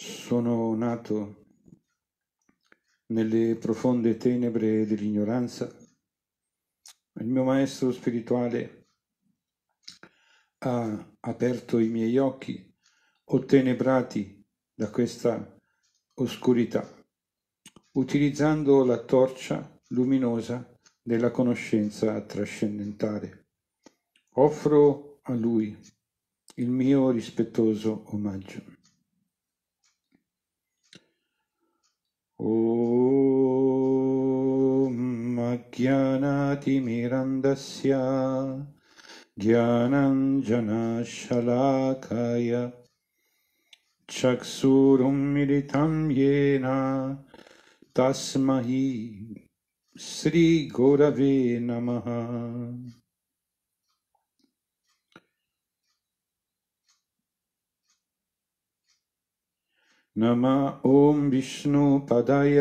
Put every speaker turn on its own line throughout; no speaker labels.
Sono nato nelle profonde tenebre dell'ignoranza. Il mio maestro spirituale ha aperto i miei occhi, ottenebrati da questa oscurità, utilizzando la torcia luminosa della conoscenza trascendentale. Offro a lui il mio rispettoso omaggio. ज्ञानातिमिरन्दस्य ज्ञानञ्जनशलाकय चक्षुरुन्मिलितं येन तस्मै श्रीगुरवे नमः नम ॐ विष्णुपदय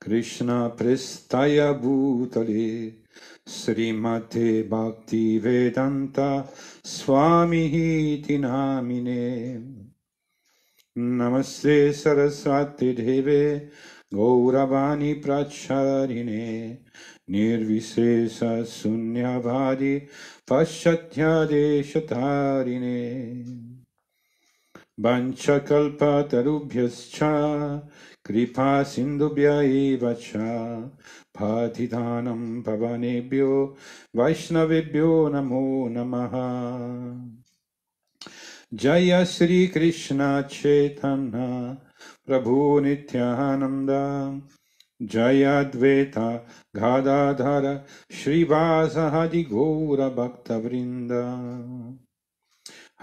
Krishna Prestaya Bhutale Srimate Bhakti Vedanta Swami Namine Namaste Saraswati Deve Gauravani Pracharine गौरवाणी प्रचारिणे निर्विशेषशून्यवादि पश्यध्यादेशधारिणे वंशकल्पतरुभ्यश्च कृपा सिंधुभ्य एव च पातिदानं पवनेभ्यो वैष्णवेभ्यो नमो नमः जय श्रीकृष्ण चेतन प्रभु नित्यानन्द जय द्वेत गादाधर श्रीवासहरि घोरभक्तवृन्द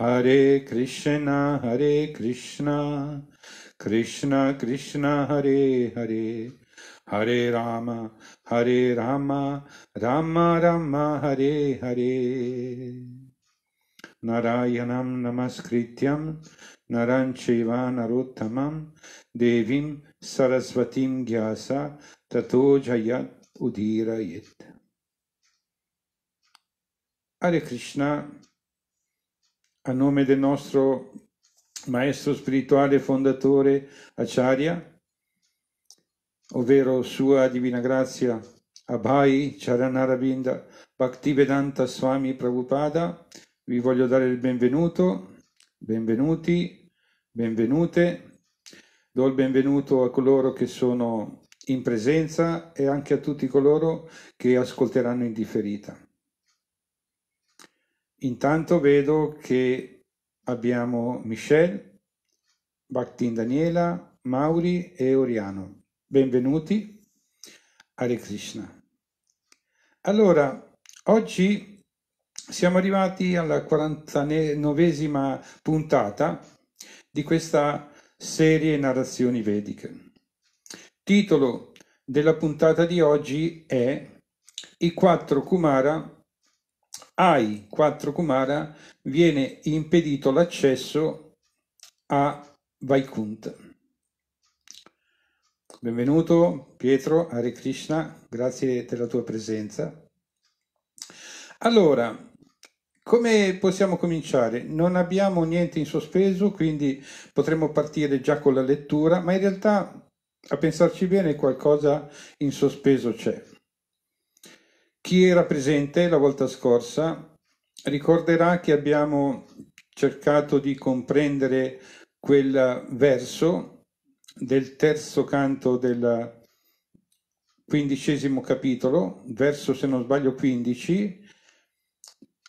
हरे कृष्णा हरे कृष्णा कृष्णा कृष्णा हरे हरे हरे राम हरे राम राम राम हरे हरे नारायणं नमस्कृत्यं नरं चैव नरोत्तमं देवीं सरस्वतीं ज्ञास ततो जय उदीरयत् हरे Krishna a nome del nostro maestro spirituale fondatore Acharya, ovvero Sua Divina Grazia Abhai Charanarabinda Bhaktivedanta Swami Prabhupada, vi voglio dare il benvenuto, benvenuti, benvenute, do il benvenuto a coloro che sono in presenza e anche a tutti coloro che ascolteranno in differita. Intanto vedo che abbiamo Michel, Bhaktin Daniela, Mauri e Oriano. Benvenuti. Hare Krishna. Allora, oggi siamo arrivati alla 49 puntata di questa serie Narrazioni Vediche. Titolo della puntata di oggi è I quattro Kumara ai quattro Kumara viene impedito l'accesso a Vaikuntha. Benvenuto Pietro, Hare Krishna, grazie della tua presenza. Allora, come possiamo cominciare? Non abbiamo niente in sospeso, quindi potremmo partire già con la lettura, ma in realtà a pensarci bene qualcosa in sospeso c'è. Chi era presente la volta scorsa ricorderà che abbiamo cercato di comprendere quel verso del terzo canto del quindicesimo capitolo, verso se non sbaglio 15,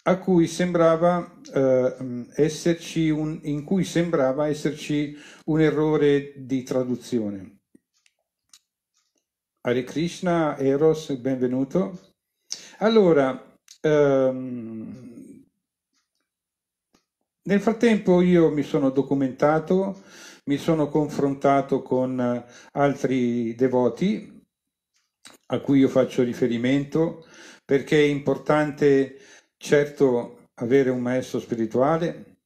a cui sembrava eh, esserci un, in cui sembrava esserci un errore di traduzione. Hare Krishna, Eros, benvenuto. Allora, ehm, nel frattempo io mi sono documentato, mi sono confrontato con altri devoti a cui io faccio riferimento, perché è importante certo avere un maestro spirituale,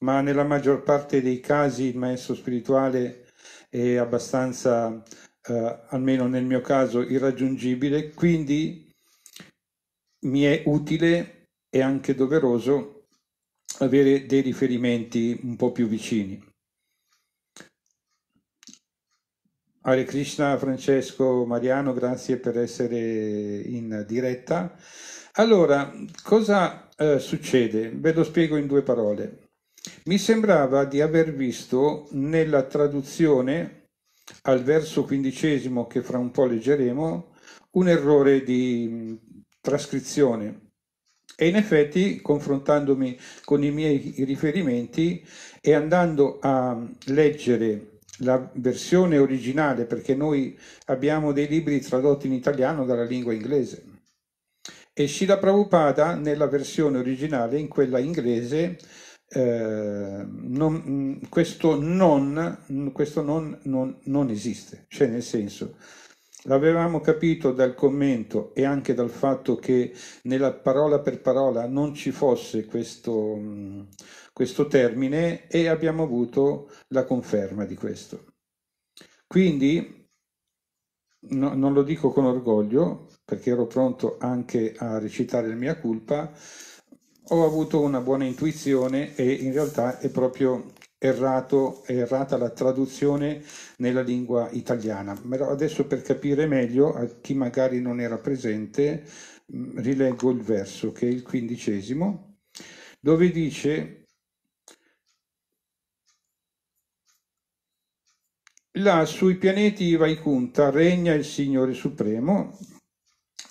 ma nella maggior parte dei casi il maestro spirituale è abbastanza, eh, almeno nel mio caso, irraggiungibile, quindi mi è utile e anche doveroso avere dei riferimenti un po' più vicini. Hare Krishna, Francesco, Mariano, grazie per essere in diretta. Allora, cosa eh, succede? Ve lo spiego in due parole. Mi sembrava di aver visto nella traduzione al verso quindicesimo che fra un po' leggeremo un errore di trascrizione. E in effetti, confrontandomi con i miei riferimenti e andando a leggere la versione originale, perché noi abbiamo dei libri tradotti in italiano dalla lingua inglese, e Shila Prabhupada nella versione originale, in quella inglese, eh, non, questo, non, questo non, non, non esiste, cioè nel senso L'avevamo capito dal commento e anche dal fatto che nella parola per parola non ci fosse questo, questo termine e abbiamo avuto la conferma di questo. Quindi, no, non lo dico con orgoglio, perché ero pronto anche a recitare la mia colpa, ho avuto una buona intuizione e in realtà è proprio errato, è errata la traduzione nella lingua italiana. Però adesso per capire meglio, a chi magari non era presente, mm, rileggo il verso che è il quindicesimo, dove dice Là sui pianeti Vaikunta regna il Signore Supremo,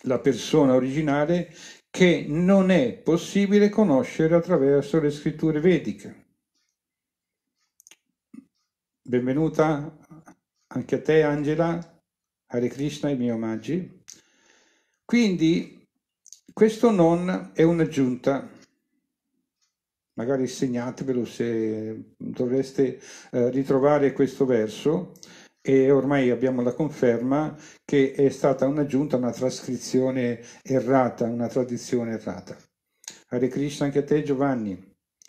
la persona originale che non è possibile conoscere attraverso le scritture vediche. Benvenuta anche a te Angela, Hare Krishna, i miei omaggi. Quindi questo non è un'aggiunta, magari segnatevelo se dovreste eh, ritrovare questo verso e ormai abbiamo la conferma che è stata un'aggiunta, una trascrizione errata, una tradizione errata. Hare Krishna anche a te Giovanni.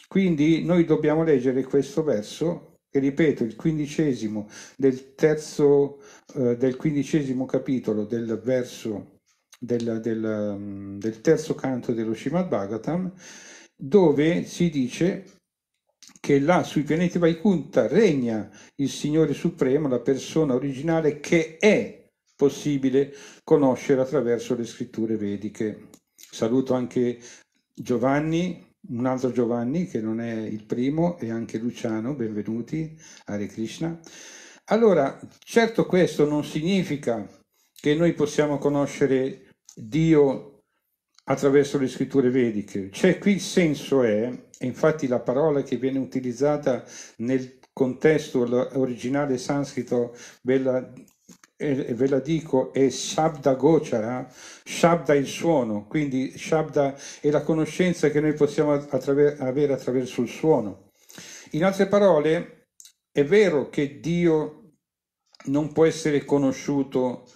Quindi noi dobbiamo leggere questo verso ripeto, il quindicesimo del terzo, eh, del quindicesimo capitolo del verso del, del, mm, del terzo canto dello Shimad Bhagatam, dove si dice che là sui pianeti Vaikuntha regna il Signore Supremo, la persona originale che è possibile conoscere attraverso le scritture vediche. Saluto anche Giovanni un altro Giovanni che non è il primo e anche Luciano, benvenuti, Hare Krishna. Allora, certo questo non significa che noi possiamo conoscere Dio attraverso le scritture vediche. C'è qui il senso è, e infatti la parola che viene utilizzata nel contesto originale sanscrito della e ve la dico, è Shabda Gochara, Shabda il suono, quindi Shabda è la conoscenza che noi possiamo attraver- avere attraverso il suono. In altre parole, è vero che Dio non può essere conosciuto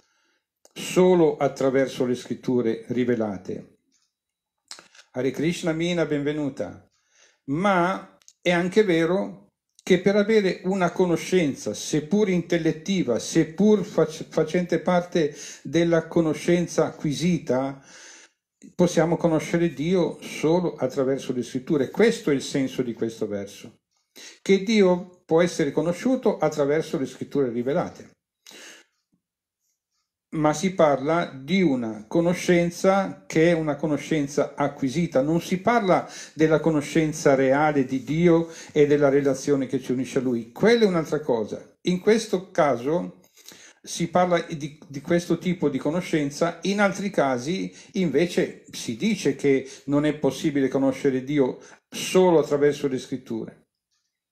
solo attraverso le scritture rivelate. Hare Krishna Mina, benvenuta. Ma è anche vero che per avere una conoscenza, seppur intellettiva, seppur fac facente parte della conoscenza acquisita, possiamo conoscere Dio solo attraverso le scritture. Questo è il senso di questo verso, che Dio può essere conosciuto attraverso le scritture rivelate ma si parla di una conoscenza che è una conoscenza acquisita, non si parla della conoscenza reale di Dio e della relazione che ci unisce a Lui, quella è un'altra cosa. In questo caso si parla di, di, questo tipo di conoscenza, in altri casi invece si dice che non è possibile conoscere Dio solo attraverso le scritture.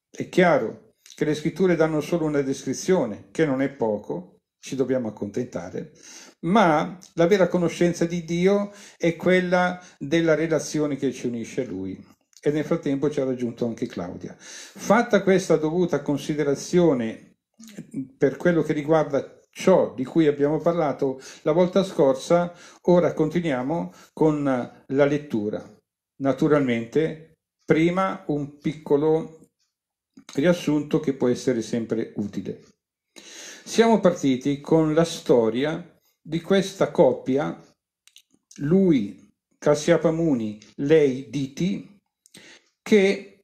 È chiaro che le scritture danno solo una descrizione, che non è poco, ci dobbiamo accontentare, ma la vera conoscenza di Dio è quella della relazione che ci unisce a Lui. E nel frattempo ci ha raggiunto anche Claudia. Fatta questa dovuta considerazione per quello che riguarda ciò di cui abbiamo parlato la volta scorsa, ora continuiamo con la lettura. Naturalmente, prima un piccolo riassunto che può essere sempre utile. Siamo partiti con la storia di questa coppia, lui Cassiapamuni, lei Diti, che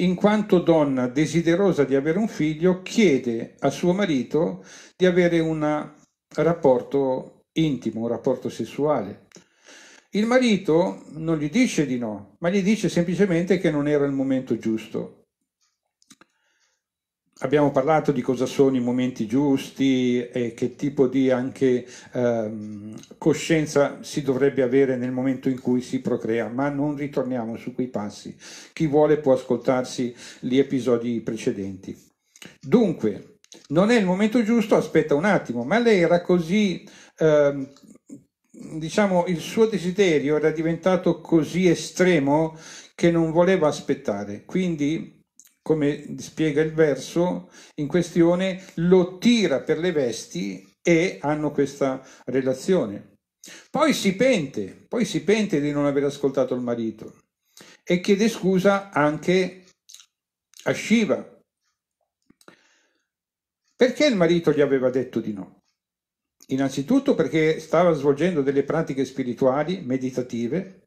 in quanto donna desiderosa di avere un figlio chiede a suo marito di avere un rapporto intimo, un rapporto sessuale. Il marito non gli dice di no, ma gli dice semplicemente che non era il momento giusto abbiamo parlato di cosa sono i momenti giusti e che tipo di anche ehm, coscienza si dovrebbe avere nel momento in cui si procrea, ma non ritorniamo su quei passi. Chi vuole può ascoltarsi gli episodi precedenti. Dunque, non è il momento giusto, aspetta un attimo, ma lei era così... Ehm, diciamo il suo desiderio era diventato così estremo che non voleva aspettare quindi come spiega il verso in questione, lo tira per le vesti e hanno questa relazione. Poi si pente, poi si pente di non aver ascoltato il marito e chiede scusa anche a Shiva. Perché il marito gli aveva detto di no? Innanzitutto perché stava svolgendo delle pratiche spirituali, meditative,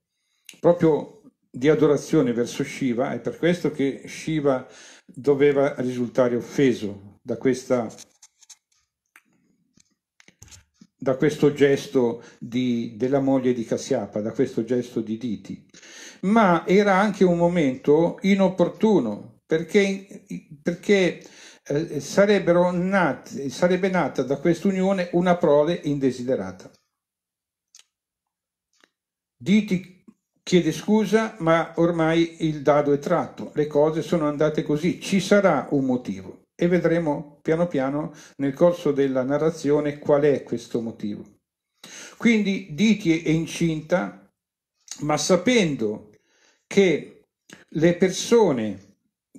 proprio di adorazione verso Shiva, è per questo che Shiva doveva risultare offeso da, questa, da questo gesto di, della moglie di Cassiapa, da questo gesto di Diti. Ma era anche un momento inopportuno, perché, perché eh, sarebbero nati, sarebbe nata da quest'unione una prole indesiderata. Diti Chiede scusa, ma ormai il dado è tratto, le cose sono andate così, ci sarà un motivo e vedremo piano piano nel corso della narrazione qual è questo motivo. Quindi Diti è incinta, ma sapendo che le persone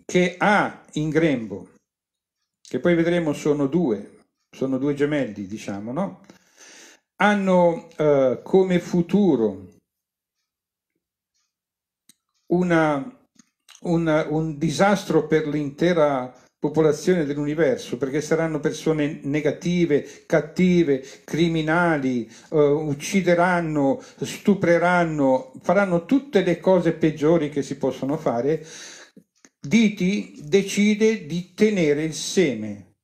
che ha in grembo, che poi vedremo sono due, sono due gemelli, diciamo, no? Hanno eh, come futuro una, una, un disastro per l'intera popolazione dell'universo, perché saranno persone negative, cattive, criminali, eh, uccideranno, stupreranno, faranno tutte le cose peggiori che si possono fare, Diti decide di tenere il seme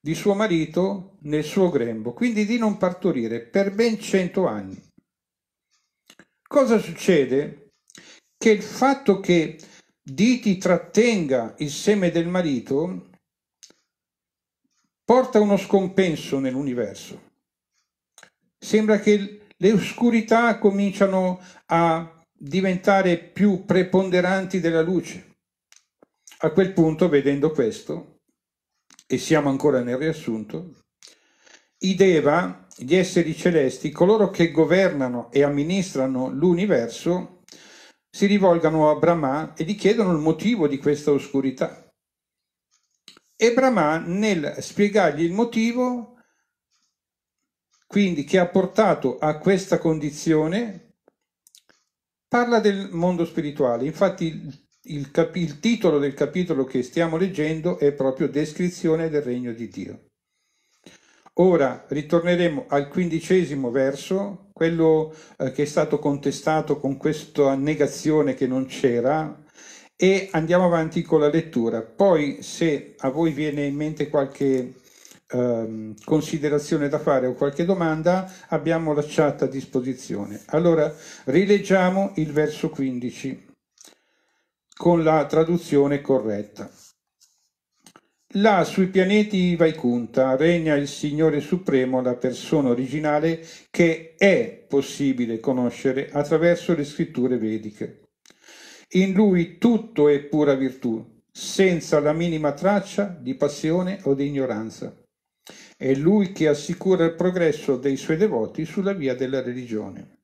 di suo marito nel suo grembo, quindi di non partorire per ben cento anni. Cosa succede? che il fatto che Diti trattenga il seme del marito porta uno scompenso nell'universo. Sembra che le oscurità cominciano a diventare più preponderanti della luce. A quel punto, vedendo questo, e siamo ancora nel riassunto, i Deva, gli esseri celesti, coloro che governano e amministrano l'universo, si rivolgano a Brahma e gli chiedono il motivo di questa oscurità. E Brahma, nel spiegargli il motivo, quindi che ha portato a questa condizione, parla del mondo spirituale. Infatti il, il, cap- il titolo del capitolo che stiamo leggendo è proprio Descrizione del regno di Dio. Ora ritorneremo al quindicesimo verso quello eh, che è stato contestato con questa negazione che non c'era e andiamo avanti con la lettura. Poi se a voi viene in mente qualche ehm, considerazione da fare o qualche domanda, abbiamo la chat a disposizione. Allora, rileggiamo il verso 15 con la traduzione corretta. Là sui pianeti Vaikunta regna il Signore Supremo, la persona originale che è possibile conoscere attraverso le scritture vediche. In lui tutto è pura virtù, senza la minima traccia di passione o di ignoranza. È lui che assicura il progresso dei suoi devoti sulla via della religione.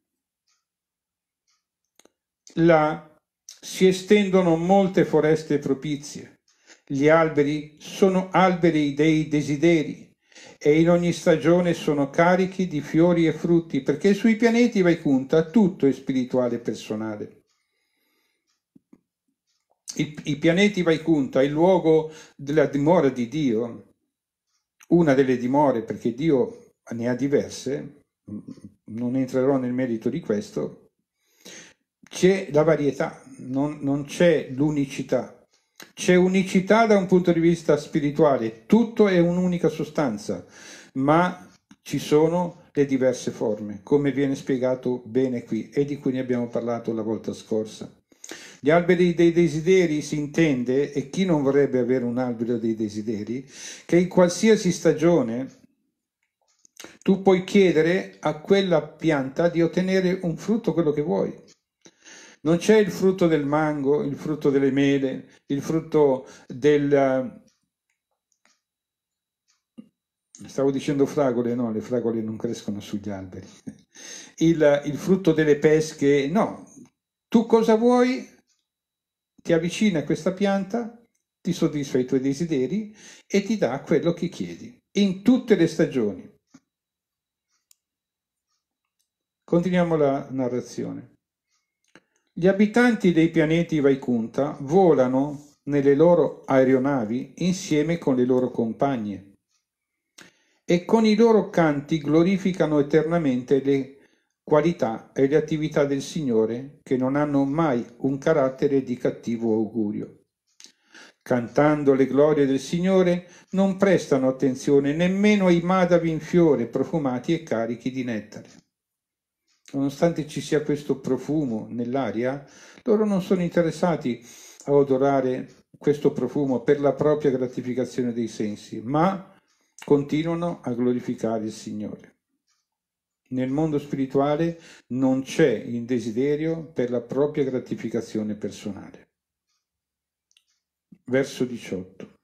Là si estendono molte foreste propizie gli alberi sono alberi dei desideri e in ogni stagione sono carichi di fiori e frutti, perché sui pianeti Vaikunta tutto è spirituale e personale. I, I, pianeti Vaikunta, il luogo della dimora di Dio, una delle dimore, perché Dio ne ha diverse, non entrerò nel merito di questo, c'è la varietà, non, non c'è l'unicità. C'è unicità da un punto di vista spirituale, tutto è un'unica sostanza, ma ci sono le diverse forme, come viene spiegato bene qui e di cui ne abbiamo parlato la volta scorsa. Gli alberi dei desideri si intende, e chi non vorrebbe avere un albero dei desideri, che in qualsiasi stagione tu puoi chiedere a quella pianta di ottenere un frutto quello che vuoi. Non c'è il frutto del mango, il frutto delle mele, il frutto del... Eh, stavo dicendo fragole, no, le fragole non crescono sugli alberi. Il, il frutto delle pesche, no. Tu cosa vuoi? Ti avvicina a questa pianta, ti soddisfa i tuoi desideri e ti dà quello che chiedi in tutte le stagioni. Continuiamo la narrazione. Gli abitanti dei pianeti Vaikunta volano nelle loro aeronavi insieme con le loro compagne e con i loro canti glorificano eternamente le qualità e le attività del Signore che non hanno mai un carattere di cattivo augurio. Cantando le glorie del Signore non prestano attenzione nemmeno ai madavi in fiore profumati e carichi di nettare. Nonostante ci sia questo profumo nell'aria, loro non sono interessati a odorare questo profumo per la propria gratificazione dei sensi, ma continuano a glorificare il Signore. Nel mondo spirituale non c'è il desiderio per la propria gratificazione personale. Verso 18.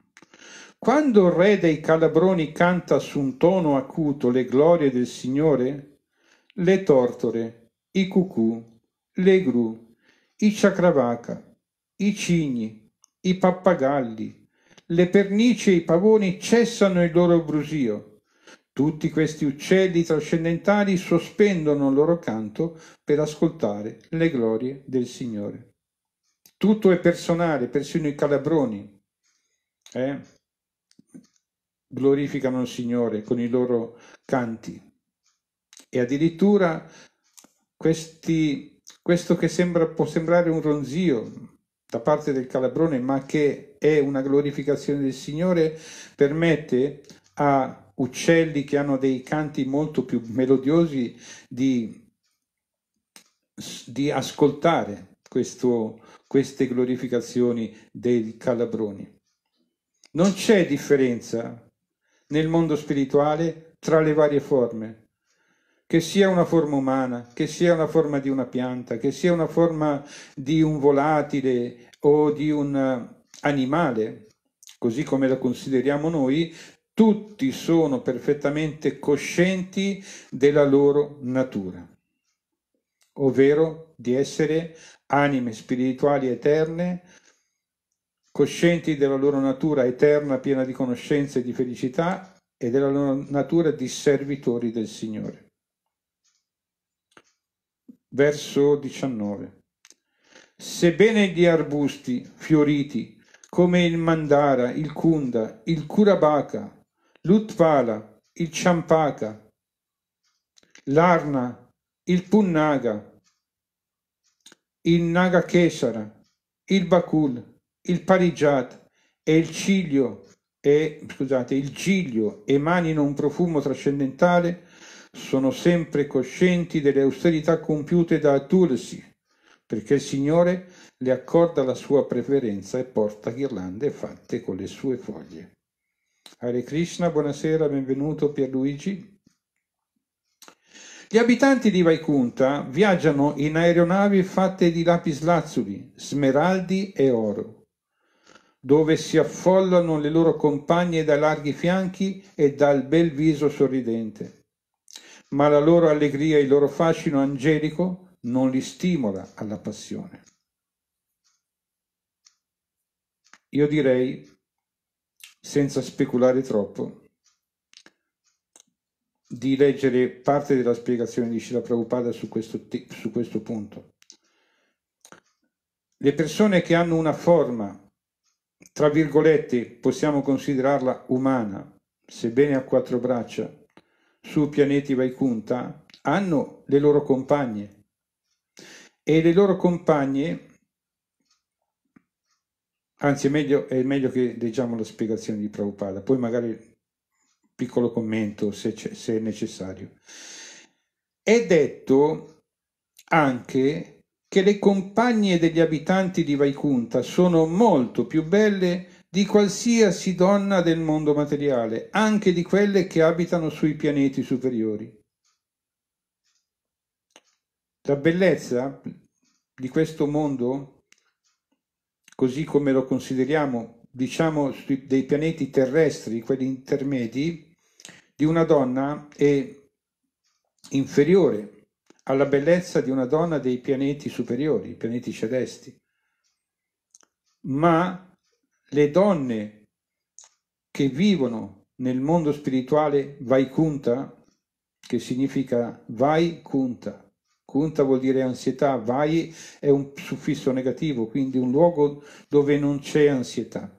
Quando il re dei Calabroni canta su un tono acuto le glorie del Signore, le tortore, i cucù, le gru, i ciacravaca, i cigni, i pappagalli, le pernici e i pavoni cessano il loro brusio. Tutti questi uccelli trascendentali sospendono il loro canto per ascoltare le glorie del Signore. Tutto è personale, persino i calabroni eh? glorificano il Signore con i loro canti e addirittura questi, questo che sembra, può sembrare un ronzio da parte del calabrone, ma che è una glorificazione del Signore, permette a uccelli che hanno dei canti molto più melodiosi di, di ascoltare questo, queste glorificazioni dei calabroni. Non c'è differenza nel mondo spirituale tra le varie forme che sia una forma umana, che sia una forma di una pianta, che sia una forma di un volatile o di un eh, animale, così come la consideriamo noi, tutti sono perfettamente coscienti della loro natura, ovvero di essere anime spirituali eterne, coscienti della loro natura eterna piena di conoscenza e di felicità e della loro natura di servitori del Signore verso 19. Sebbene gli arbusti fioriti, come il mandara, il kunda, il kurabaka, l'utvala, il champaka, l'arna, il punnaga, il nagakesara, il bakul, il parigiat e il ciglio e scusate, il giglio emanino un profumo trascendentale sono sempre coscienti delle austerità compiute da Tulsi, perché il Signore le accorda la sua preferenza e porta ghirlande fatte con le sue foglie. Hare Krishna, buonasera, benvenuto Pierluigi. Gli abitanti di Vaikunta viaggiano in aeronavi fatte di lapislazzuli, smeraldi e oro, dove si affollano le loro compagne dai larghi fianchi e dal bel viso sorridente ma la loro allegria e il loro fascino angelico non li stimola alla passione. Io direi, senza speculare troppo, di leggere parte della spiegazione di Srila Prabhupada su questo, su questo punto. Le persone che hanno una forma, tra virgolette, possiamo considerarla umana, sebbene a quattro braccia, su pianeti Vaikunta hanno le loro compagne e le loro compagne anzi è meglio, è meglio che leggiamo la spiegazione di Prabhupada poi magari piccolo commento se, se è necessario è detto anche che le compagne degli abitanti di Vaikunta sono molto più belle di qualsiasi donna del mondo materiale, anche di quelle che abitano sui pianeti superiori. La bellezza di questo mondo, così come lo consideriamo, diciamo, dei pianeti terrestri, quelli intermedi, di una donna è inferiore alla bellezza di una donna dei pianeti superiori, i pianeti celesti. Ma le donne che vivono nel mondo spirituale Vaikunta, che significa vai kunta. Kunta vuol dire ansietà, vai è un suffisso negativo, quindi un luogo dove non c'è ansietà.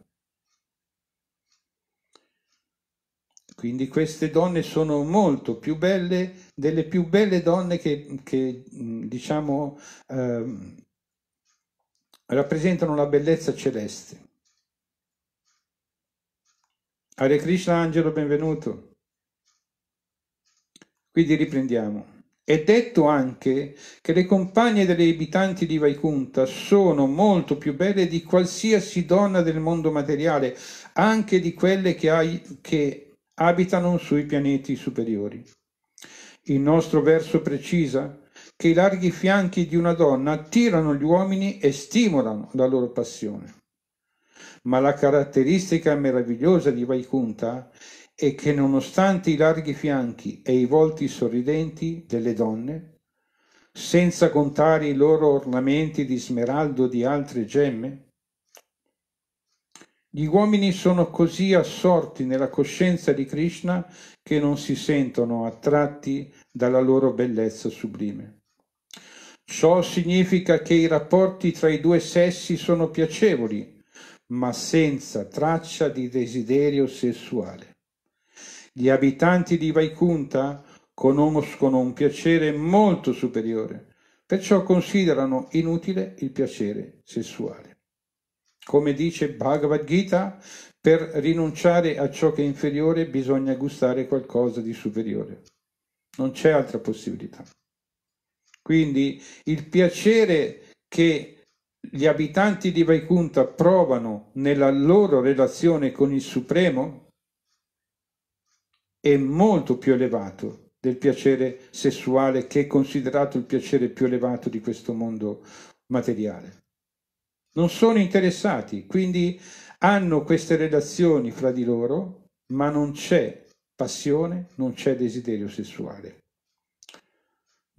Quindi queste donne sono molto più belle delle più belle donne che, che diciamo, eh, rappresentano la bellezza celeste. Hare Krishna, angelo, benvenuto. Quindi riprendiamo. È detto anche che le compagne degli abitanti di Vaikunta sono molto più belle di qualsiasi donna del mondo materiale, anche di quelle che, hai, che abitano sui pianeti superiori. Il nostro verso precisa che i larghi fianchi di una donna attirano gli uomini e stimolano la loro passione ma la caratteristica meravigliosa di Vaikunta è che nonostante i larghi fianchi e i volti sorridenti delle donne, senza contare i loro ornamenti di smeraldo e di altre gemme, gli uomini sono così assorti nella coscienza di Krishna che non si sentono attratti dalla loro bellezza sublime. Ciò significa che i rapporti tra i due sessi sono piacevoli ma senza traccia di desiderio sessuale. Gli abitanti di Vaikunta conoscono un piacere molto superiore, perciò considerano inutile il piacere sessuale. Come dice Bhagavad Gita, per rinunciare a ciò che è inferiore bisogna gustare qualcosa di superiore. Non c'è altra possibilità. Quindi il piacere che gli abitanti di Vaikunta provano nella loro relazione con il Supremo è molto più elevato del piacere sessuale che è considerato il piacere più elevato di questo mondo materiale. Non sono interessati, quindi hanno queste relazioni fra di loro, ma non c'è passione, non c'è desiderio sessuale.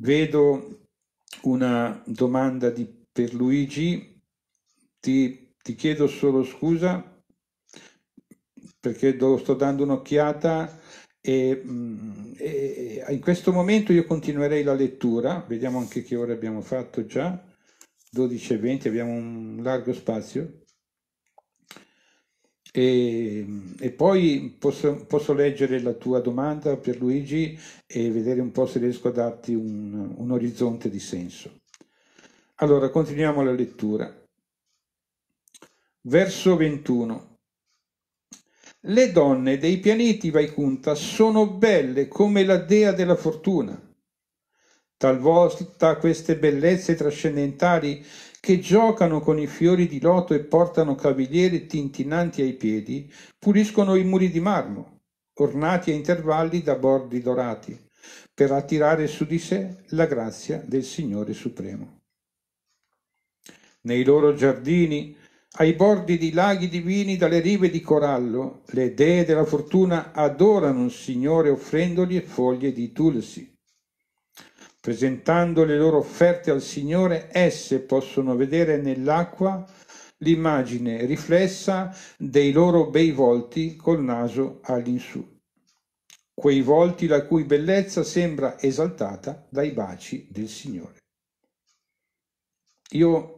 Vedo una domanda di per Luigi ti, ti chiedo solo scusa perché lo sto dando un'occhiata mm, e, e, in questo momento io continuerei la lettura, vediamo anche che ore abbiamo fatto già, 12.20, abbiamo un largo spazio. E, e poi posso, posso, leggere la tua domanda per Luigi e vedere un po' se riesco a darti un, un orizzonte di senso. Allora, continuiamo la lettura. Verso 21. Le donne dei pianeti Vaikunta sono belle come la dea della fortuna. Talvolta queste bellezze trascendentali che giocano con i fiori di loto e portano cavalieri tintinanti ai piedi, puliscono i muri di marmo, ornati a intervalli da bordi dorati, per attirare su di sé la grazia del Signore Supremo nei loro giardini, ai bordi di laghi divini dalle rive di corallo, le dee della fortuna adorano il Signore offrendogli foglie di tulsi. Presentando le loro offerte al Signore, esse possono vedere nell'acqua l'immagine riflessa dei loro bei volti col naso all'insù. Quei volti la cui bellezza sembra esaltata dai baci del Signore. Io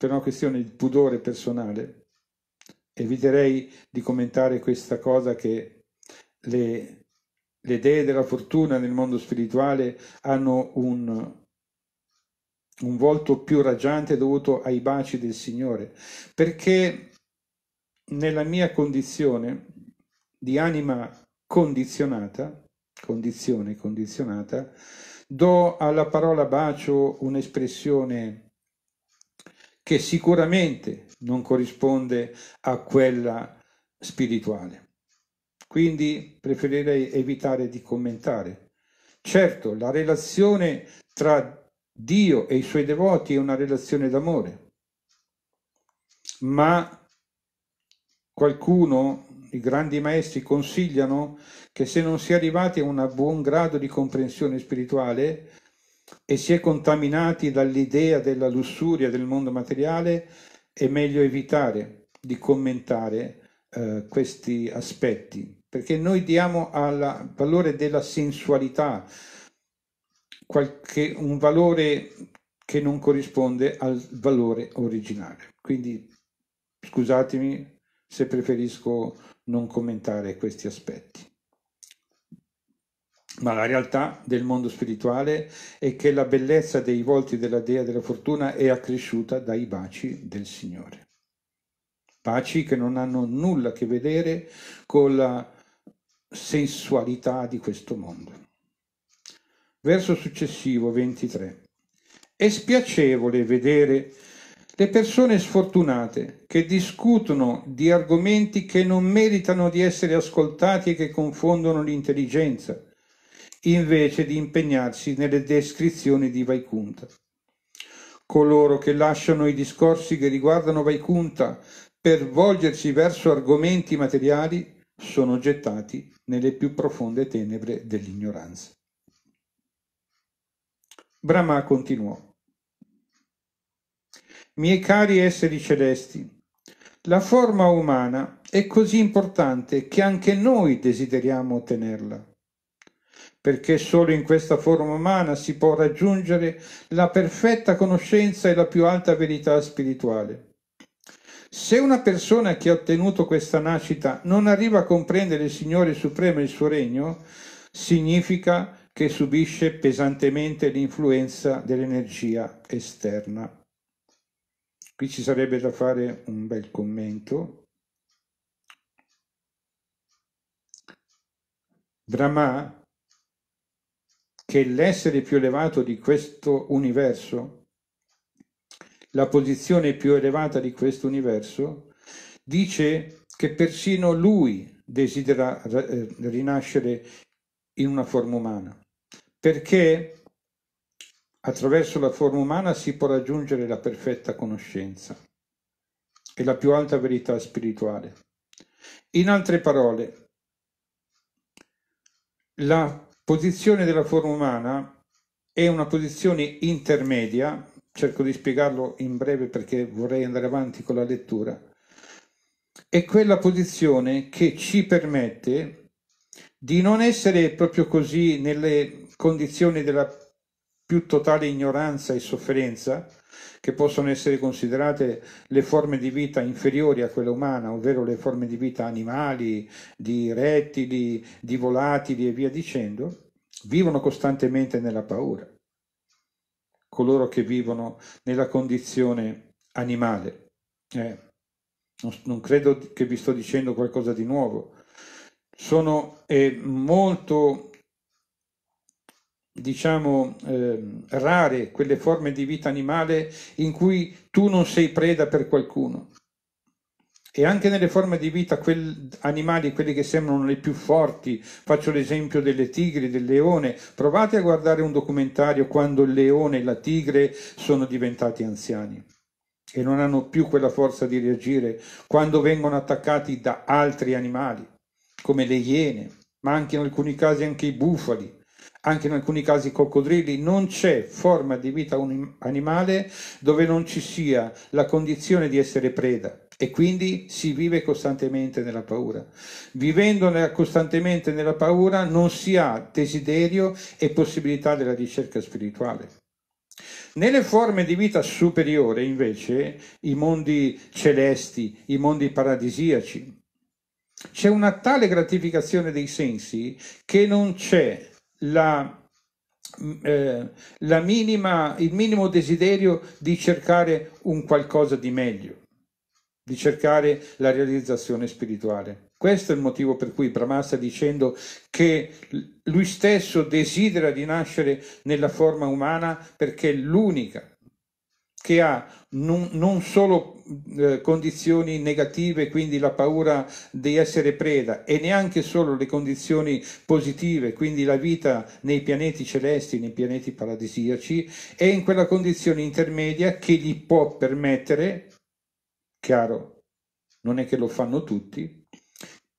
per una questione di pudore personale, eviterei di commentare questa cosa che le, le dee della fortuna nel mondo spirituale hanno un, un volto più raggiante dovuto ai baci del Signore, perché nella mia condizione di anima condizionata, condizione condizionata, do alla parola bacio un'espressione che sicuramente non corrisponde a quella spirituale. Quindi preferirei evitare di commentare. Certo, la relazione tra Dio e i suoi devoti è una relazione d'amore, ma qualcuno, i grandi maestri, consigliano che se non si è arrivati a un buon grado di comprensione spirituale, e si è contaminati dall'idea della lussuria del mondo materiale, è meglio evitare di commentare eh, questi aspetti, perché noi diamo al valore della sensualità qualche, un valore che non corrisponde al valore originale. Quindi scusatemi se preferisco non commentare questi aspetti ma la realtà del mondo spirituale è che la bellezza dei volti della Dea della Fortuna è accresciuta dai baci del Signore. Baci che non hanno nulla a che vedere con la sensualità di questo mondo. Verso successivo 23. È spiacevole vedere le persone sfortunate che discutono di argomenti che non meritano di essere ascoltati e che confondono l'intelligenza invece di impegnarsi nelle descrizioni di Vaikunta. Coloro che lasciano i discorsi che riguardano Vaikunta per volgersi verso argomenti materiali sono gettati nelle più profonde tenebre dell'ignoranza. Brahma continuò. Miei cari esseri celesti, la forma umana è così importante che anche noi desideriamo ottenerla perché solo in questa forma umana si può raggiungere la perfetta conoscenza e la più alta verità spirituale. Se una persona che ha ottenuto questa nascita non arriva a comprendere il Signore Supremo e il suo regno, significa che subisce pesantemente l'influenza dell'energia esterna. Qui ci sarebbe da fare un bel commento. Brahma che l'essere più elevato di questo universo, la posizione più elevata di questo universo, dice che persino lui desidera eh, rinascere in una forma umana, perché attraverso la forma umana si può raggiungere la perfetta conoscenza e la più alta verità spirituale. In altre parole, la posizione della forma umana è una posizione intermedia, cerco di spiegarlo in breve perché vorrei andare avanti con la lettura, è quella posizione che ci permette di non essere proprio così nelle condizioni della più totale ignoranza e sofferenza, che possono essere considerate le forme di vita inferiori a quella umana, ovvero le forme di vita animali, di rettili, di volatili e via dicendo, vivono costantemente nella paura. Coloro che vivono nella condizione animale. Eh, non credo che vi sto dicendo qualcosa di nuovo. Sono eh, molto diciamo, eh, rare quelle forme di vita animale in cui tu non sei preda per qualcuno. E anche nelle forme di vita quel, animali, quelli che sembrano le più forti, faccio l'esempio delle tigri, del leone, provate a guardare un documentario quando il leone e la tigre sono diventati anziani e non hanno più quella forza di reagire quando vengono attaccati da altri animali, come le iene, ma anche in alcuni casi anche i bufali anche in alcuni casi coccodrilli, non c'è forma di vita animale dove non ci sia la condizione di essere preda e quindi si vive costantemente nella paura. Vivendo costantemente nella paura non si ha desiderio e possibilità della ricerca spirituale. Nelle forme di vita superiore, invece, i mondi celesti, i mondi paradisiaci, c'è una tale gratificazione dei sensi che non c'è la, mm, eh, minima, il minimo desiderio di cercare un qualcosa di meglio, di cercare la realizzazione spirituale. Questo è il motivo per cui Brahma sta dicendo che lui stesso desidera di nascere nella forma umana perché è l'unica che ha non, solo eh, condizioni negative, quindi la paura di essere preda, e neanche solo le condizioni positive, quindi la vita nei pianeti celesti, nei pianeti paradisiaci, è in quella condizione intermedia che gli può permettere, chiaro, non è che lo fanno tutti,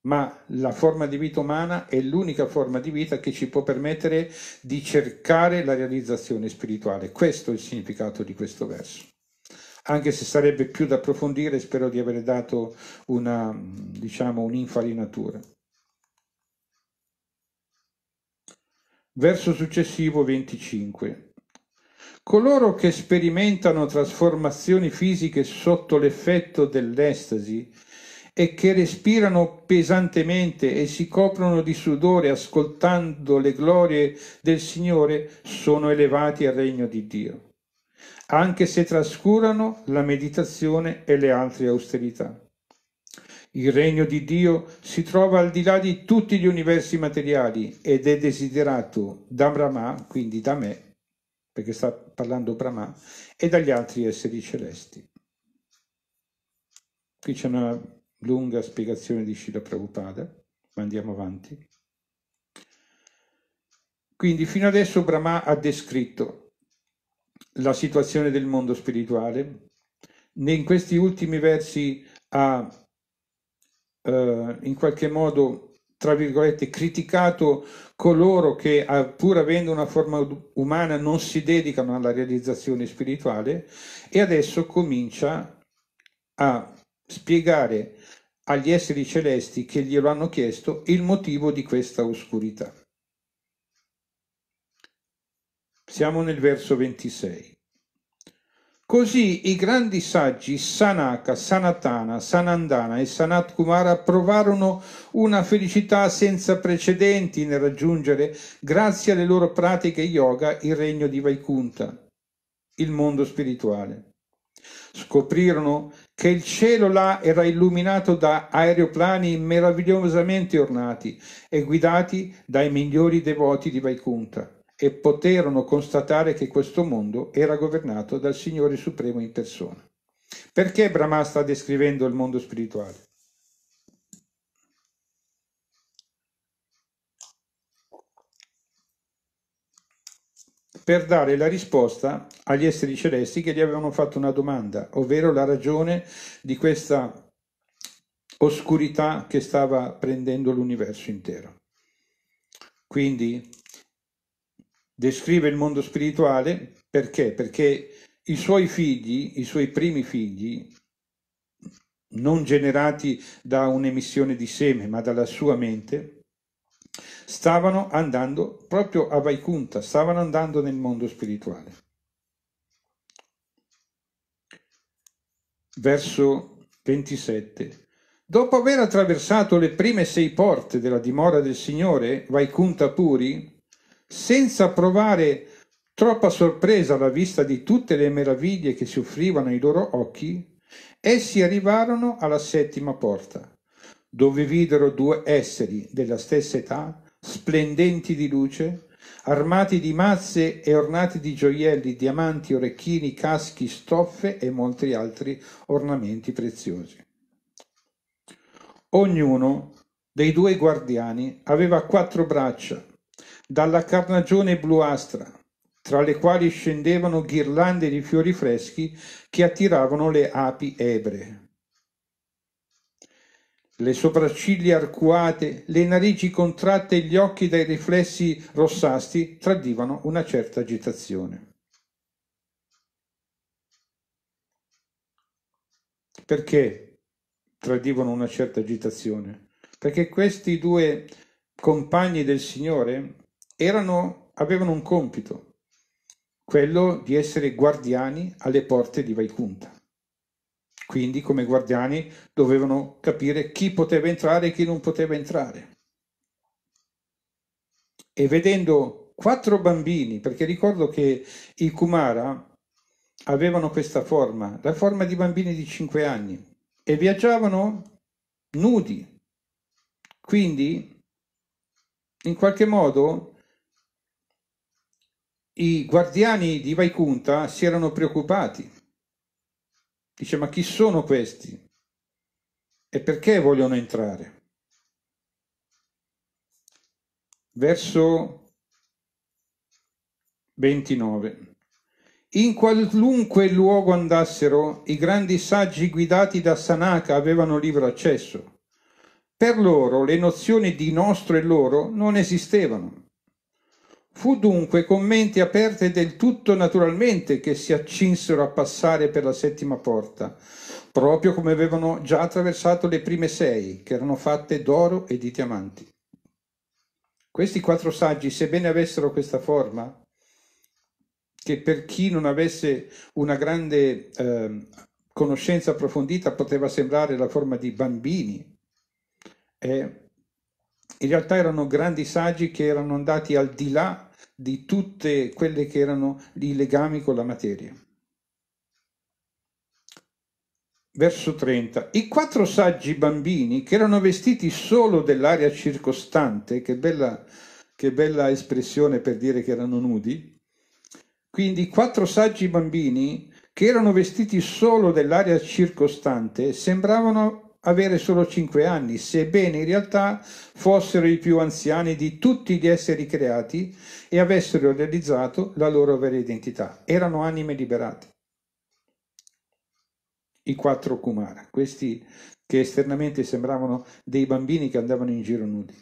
ma la forma di vita umana è l'unica forma di vita che ci può permettere di cercare la realizzazione spirituale. Questo è il significato di questo verso. Anche se sarebbe più da approfondire, spero di aver dato una, diciamo, un'infarinatura. Verso successivo 25. Coloro che sperimentano trasformazioni fisiche sotto l'effetto dell'estasi, e che respirano pesantemente e si coprono di sudore ascoltando le glorie del Signore sono elevati al regno di Dio, anche se trascurano la meditazione e le altre austerità. Il regno di Dio si trova al di là di tutti gli universi materiali ed è desiderato da Brahma, quindi da me, perché sta parlando Brahma, e dagli altri esseri celesti. Qui c'è una lunga spiegazione di Shila Prabhupada, ma andiamo avanti. Quindi fino adesso Brahma ha descritto la situazione del mondo spirituale, in questi ultimi versi ha eh, in qualche modo, tra virgolette, criticato coloro che pur avendo una forma umana non si dedicano alla realizzazione spirituale e adesso comincia a spiegare agli esseri celesti che glielo hanno chiesto il motivo di questa oscurità. Siamo nel verso 26. Così i grandi saggi Sanaka, Sanatana, Sanandana e Sanat Kumara provarono una felicità senza precedenti nel raggiungere, grazie alle loro pratiche yoga, il regno di Vaikunta, il mondo spirituale. Scoprirono che il cielo là era illuminato da aeroplani meravigliosamente ornati e guidati dai migliori devoti di Vaikunta e poterono constatare che questo mondo era governato dal Signore Supremo in persona. Perché Brahma sta descrivendo il mondo spirituale? per dare la risposta agli esseri celesti che gli avevano fatto una domanda, ovvero la ragione di questa oscurità che stava prendendo l'universo intero. Quindi descrive il mondo spirituale perché? Perché i suoi figli, i suoi primi figli, non generati da un'emissione di seme, ma dalla sua mente, Stavano andando proprio a Vaikunta, stavano andando nel mondo spirituale. Verso 27. Dopo aver attraversato le prime sei porte della dimora del Signore, Vaikunta Puri, senza provare troppa sorpresa alla vista di tutte le meraviglie che si offrivano ai loro occhi, essi arrivarono alla settima porta dove videro due esseri della stessa età, splendenti di luce, armati di mazze e ornati di gioielli, diamanti, orecchini, caschi, stoffe e molti altri ornamenti preziosi. Ognuno dei due guardiani aveva quattro braccia, dalla carnagione bluastra, tra le quali scendevano ghirlande di fiori freschi che attiravano le api ebree le sopracciglia arcuate, le narici contratte e gli occhi dai riflessi rossasti tradivano una certa agitazione. Perché tradivano una certa agitazione? Perché questi due compagni del Signore erano, avevano un compito, quello di essere guardiani alle porte di Vaikunta. Quindi come guardiani dovevano capire chi poteva entrare e chi non poteva entrare. E vedendo quattro bambini, perché ricordo che i Kumara avevano questa forma, la forma di bambini di 5 anni, e viaggiavano nudi. Quindi, in qualche modo, i guardiani di Vaikunta si erano preoccupati Dice, ma chi sono questi? E perché vogliono entrare? Verso 29. In qualunque luogo andassero, i grandi saggi guidati da Sanaka avevano libero accesso. Per loro le nozioni di nostro e loro non esistevano. Fu dunque con menti aperte del tutto naturalmente che si accinsero a passare per la settima porta, proprio come avevano già attraversato le prime sei, che erano fatte d'oro e di diamanti. Questi quattro saggi, sebbene avessero questa forma, che per chi non avesse una grande eh, conoscenza approfondita poteva sembrare la forma di bambini, è in realtà erano grandi saggi che erano andati al di là di tutte quelle che erano i legami con la materia. Verso 30. I quattro saggi bambini che erano vestiti solo dell'area circostante, che bella, che bella espressione per dire che erano nudi, quindi quattro saggi bambini che erano vestiti solo dell'area circostante sembravano avere solo 5 anni, sebbene in realtà fossero i più anziani di tutti gli esseri creati e avessero realizzato la loro vera identità. Erano anime liberate. I quattro Kumara, questi che esternamente sembravano dei bambini che andavano in giro nudi.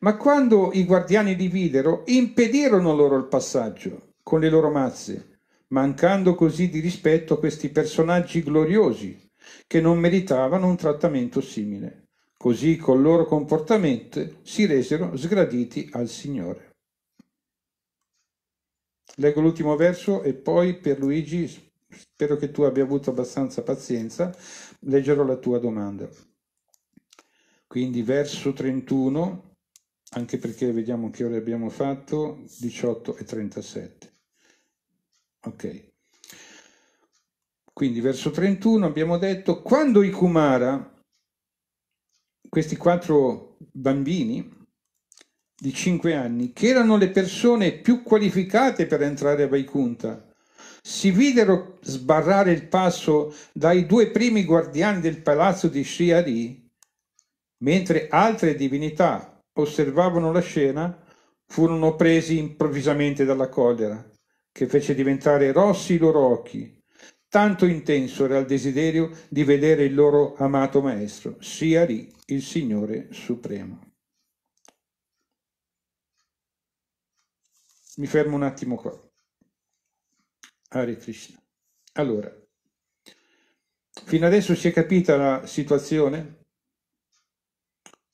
Ma quando i guardiani li videro, impedirono loro il passaggio con le loro mazze, mancando così di rispetto a questi personaggi gloriosi che non meritavano un trattamento simile. Così col loro comportamento si resero sgraditi al Signore. Leggo l'ultimo verso e poi per Luigi spero che tu abbia avuto abbastanza pazienza, leggerò la tua domanda. Quindi verso 31, anche perché vediamo che ore abbiamo fatto, 18 e 37. Ok. Quindi verso 31 abbiamo detto, quando i Kumara, questi quattro bambini di 5 anni, che erano le persone più qualificate per entrare a Vaikunta, si videro sbarrare il passo dai due primi guardiani del palazzo di Sri Hari, mentre altre divinità osservavano la scena, furono presi improvvisamente dalla collera, che fece diventare rossi i loro occhi Tanto intenso era il desiderio di vedere il loro amato Maestro, sia lì il Signore Supremo. Mi fermo un attimo qua. Hare Krishna. Allora, fino adesso si è capita la situazione?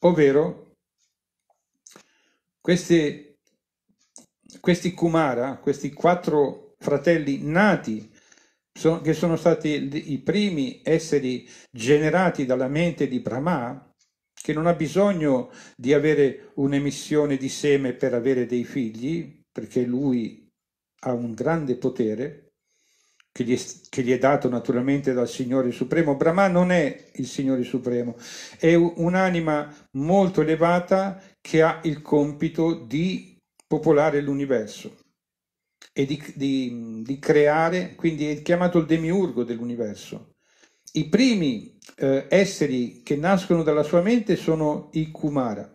Ovvero, questi, questi Kumara, questi quattro fratelli nati che sono stati i primi esseri generati dalla mente di Brahma, che non ha bisogno di avere un'emissione di seme per avere dei figli, perché lui ha un grande potere che gli, è, che gli è dato naturalmente dal Signore Supremo. Brahma non è il Signore Supremo, è un'anima molto elevata che ha il compito di popolare l'universo e di, di, di creare, quindi è chiamato il demiurgo dell'universo. I primi eh, esseri che nascono dalla sua mente sono i Kumara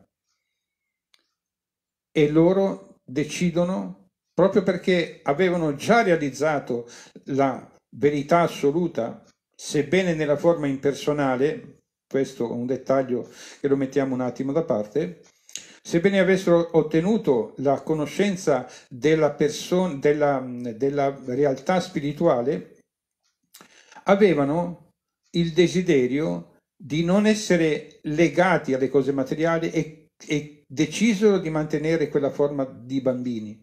e loro decidono, proprio perché avevano già realizzato la verità assoluta, sebbene nella forma impersonale, questo è un dettaglio che lo mettiamo un attimo da parte, sebbene avessero ottenuto la conoscenza della, della, della realtà spirituale, avevano il desiderio di non essere legati alle cose materiali e, e decisero di mantenere quella forma di bambini.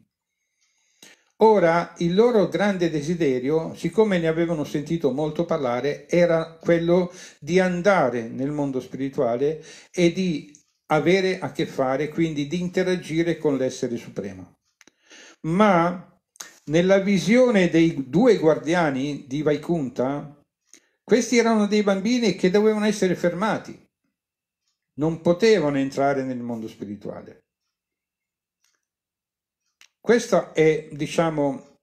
Ora il loro grande desiderio, siccome ne avevano sentito molto parlare, era quello di andare nel mondo spirituale e di avere a che fare, quindi di interagire con l'essere supremo. Ma nella visione dei due guardiani di Vaikunta, questi erano dei bambini che dovevano essere fermati, non potevano entrare nel mondo spirituale. Questa è, diciamo,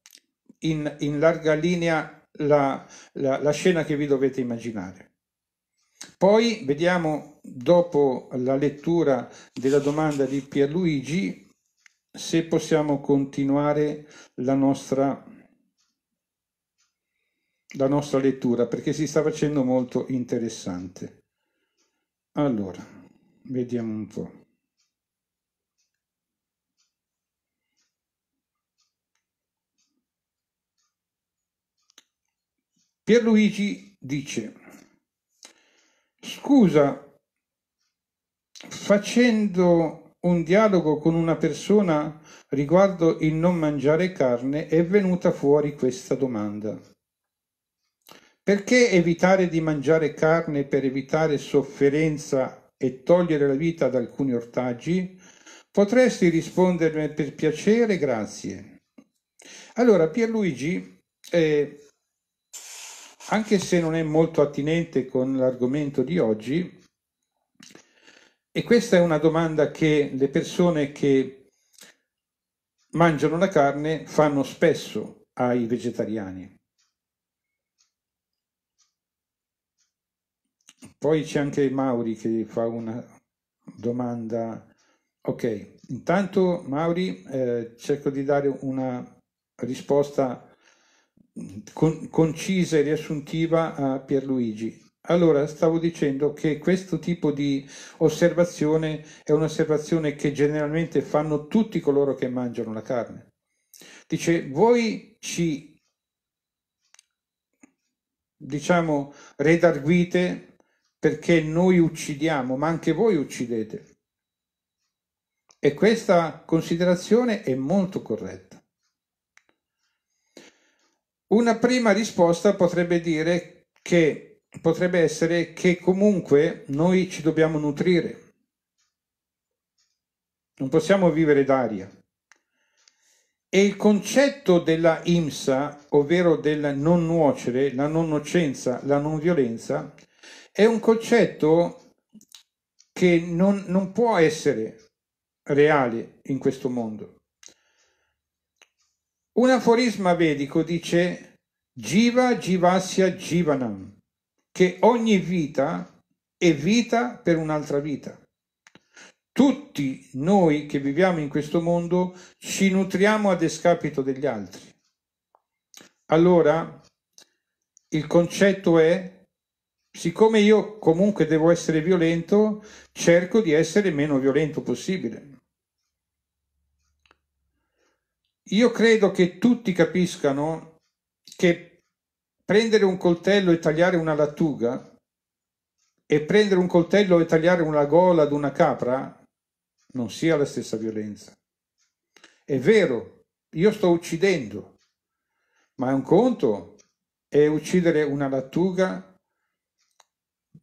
in, in larga linea la, la, la scena che vi dovete immaginare. Poi vediamo dopo la lettura della domanda di Pierluigi se possiamo continuare la nostra, la nostra lettura perché si sta facendo molto interessante. Allora, vediamo un po'. Pierluigi dice scusa, facendo un dialogo con una persona riguardo il non mangiare carne è venuta fuori questa domanda. Perché evitare di mangiare carne per evitare sofferenza e togliere la vita ad alcuni ortaggi? Potresti rispondermi per piacere, grazie. Allora, Pierluigi, eh, anche se non è molto attinente con l'argomento di oggi, e questa è una domanda che le persone che mangiano la carne fanno spesso ai vegetariani. Poi c'è anche Mauri che fa una domanda. Ok, intanto Mauri eh, cerco di dare una risposta con, concisa e riassuntiva a Pierluigi. Allora, stavo dicendo che questo tipo di osservazione è un'osservazione che generalmente fanno tutti coloro che mangiano la carne. Dice, voi ci, diciamo, redarguite perché noi uccidiamo, ma anche voi uccidete. E questa considerazione è molto corretta. Una prima risposta potrebbe dire che potrebbe essere che comunque noi ci dobbiamo nutrire. Non possiamo vivere d'aria. E il concetto della IMSA, ovvero del non nuocere, la non nocenza, la non violenza, è un concetto che non, non può essere reale in questo mondo. Un aforisma vedico dice Jiva Jivasya Jivanam, che ogni vita è vita per un'altra vita. Tutti noi che viviamo in questo mondo ci nutriamo a discapito degli altri. Allora, il concetto è, siccome io comunque devo essere violento, cerco di essere meno violento possibile. Io credo che tutti capiscano che prendere un coltello e tagliare una lattuga e prendere un coltello e tagliare una gola ad una capra non sia la stessa violenza. È vero, io sto uccidendo, ma è un conto è uccidere una lattuga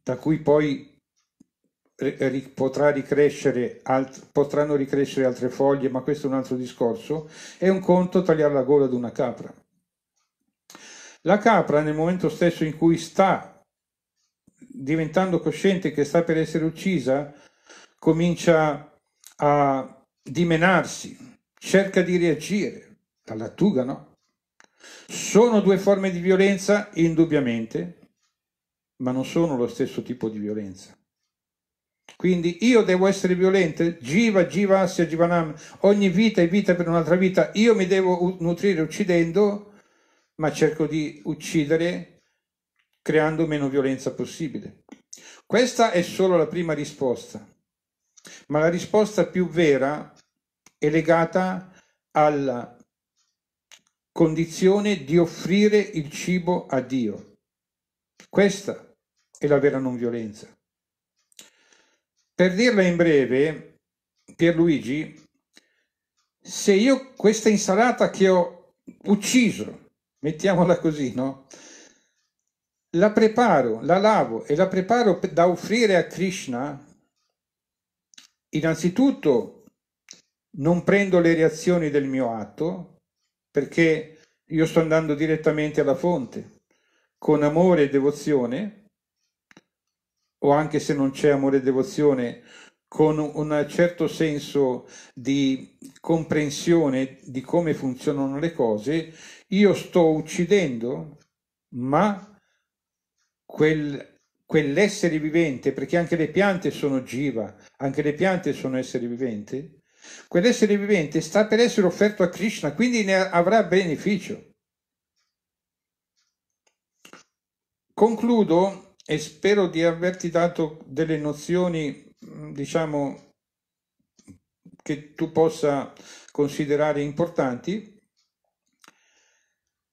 da cui poi ricrescere alt, potranno ricrescere altre foglie, ma questo è un altro discorso, è un conto tagliare la gola ad una capra. La capra nel momento stesso in cui sta diventando cosciente che sta per essere uccisa, comincia a dimenarsi, cerca di reagire, la lattuga no? Sono due forme di violenza indubbiamente, ma non sono lo stesso tipo di violenza. Quindi io devo essere violento, jiva, jiva, asya, jivanam, ogni vita è vita per un'altra vita, io mi devo nutrire uccidendo, ma cerco di uccidere creando meno violenza possibile. Questa è solo la prima risposta, ma la risposta più vera è legata alla condizione di offrire il cibo a Dio. Questa è la vera non violenza. Per dirla in breve, Pierluigi, se io questa insalata che ho ucciso, mettiamola così, no? La preparo, la lavo e la preparo da offrire a Krishna, innanzitutto non prendo le reazioni del mio atto, perché io sto andando direttamente alla fonte, con amore e devozione, o anche se non c'è amore e devozione, con un certo senso di comprensione di come funzionano le cose, io sto uccidendo, ma quel, quell'essere vivente, perché anche le piante sono jiva, anche le piante sono esseri viventi, quell'essere vivente sta per essere offerto a Krishna, quindi ne avrà beneficio. Concludo e spero di averti dato delle nozioni, mm, diciamo, che tu possa considerare importanti,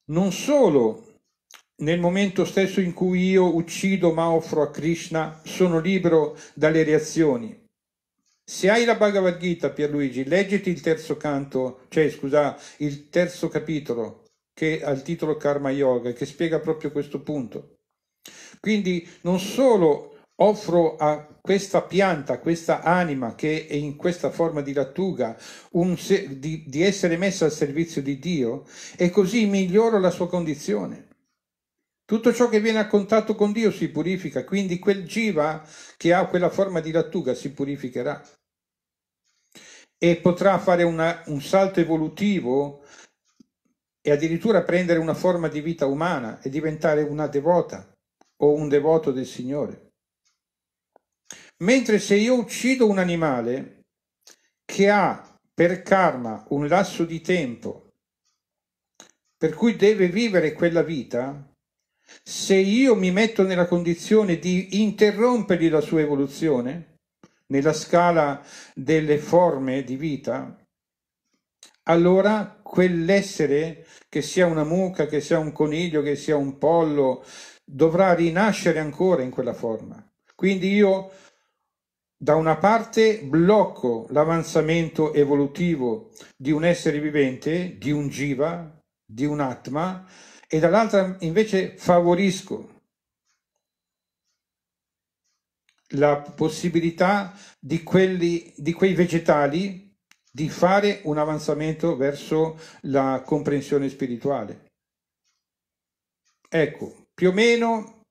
non solo nel momento stesso in cui io uccido ma offro a Krishna, sono libero dalle reazioni. Se hai la Bhagavad Gita, Pierluigi, leggiti il terzo canto, cioè scusa, il terzo capitolo che ha il titolo Karma Yoga, che spiega proprio questo punto. Quindi non solo offro a questa pianta, a questa anima che è in questa forma di lattuga, un, di, di essere messa al servizio di Dio e così miglioro la sua condizione. Tutto ciò che viene a contatto con Dio si purifica, quindi quel jiva che ha quella forma di lattuga si purificherà e potrà fare una, un salto evolutivo e addirittura prendere una forma di vita umana e diventare una devota o un devoto del Signore. Mentre se io uccido un animale che ha per karma un lasso di tempo per cui deve vivere quella vita, se io mi metto nella condizione di interrompergli la sua evoluzione nella scala delle forme di vita, allora quell'essere, che sia una mucca, che sia un coniglio, che sia un pollo, dovrà rinascere ancora in quella forma. Quindi io da una parte blocco l'avanzamento evolutivo di un essere vivente, di un jiva, di un atma, e dall'altra invece favorisco la possibilità di, quelli, di quei vegetali di fare un avanzamento verso la comprensione spirituale. Ecco, più o meno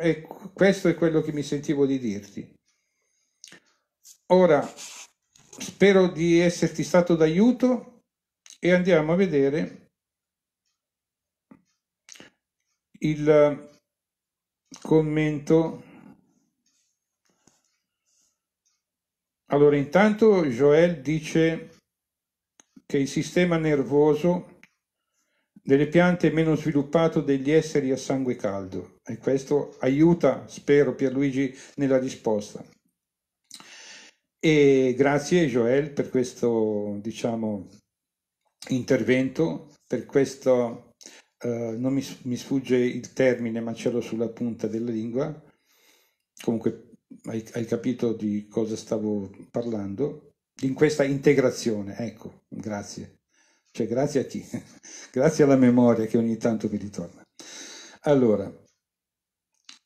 eh, questo è quello che mi sentivo di dirti. Ora spero di esserti stato d'aiuto e andiamo a vedere il eh, commento. Allora intanto Joel dice che il sistema nervoso delle piante meno sviluppate degli esseri a sangue caldo e questo aiuta, spero, Pierluigi nella risposta. E grazie Joel per questo diciamo, intervento, per questo, eh, non mi, mi sfugge il termine ma ce l'ho sulla punta della lingua, comunque hai, hai, capito di cosa stavo parlando, in questa integrazione. Ecco, grazie. Cioè grazie a chi? grazie alla memoria che ogni tanto mi ritorna. Allora,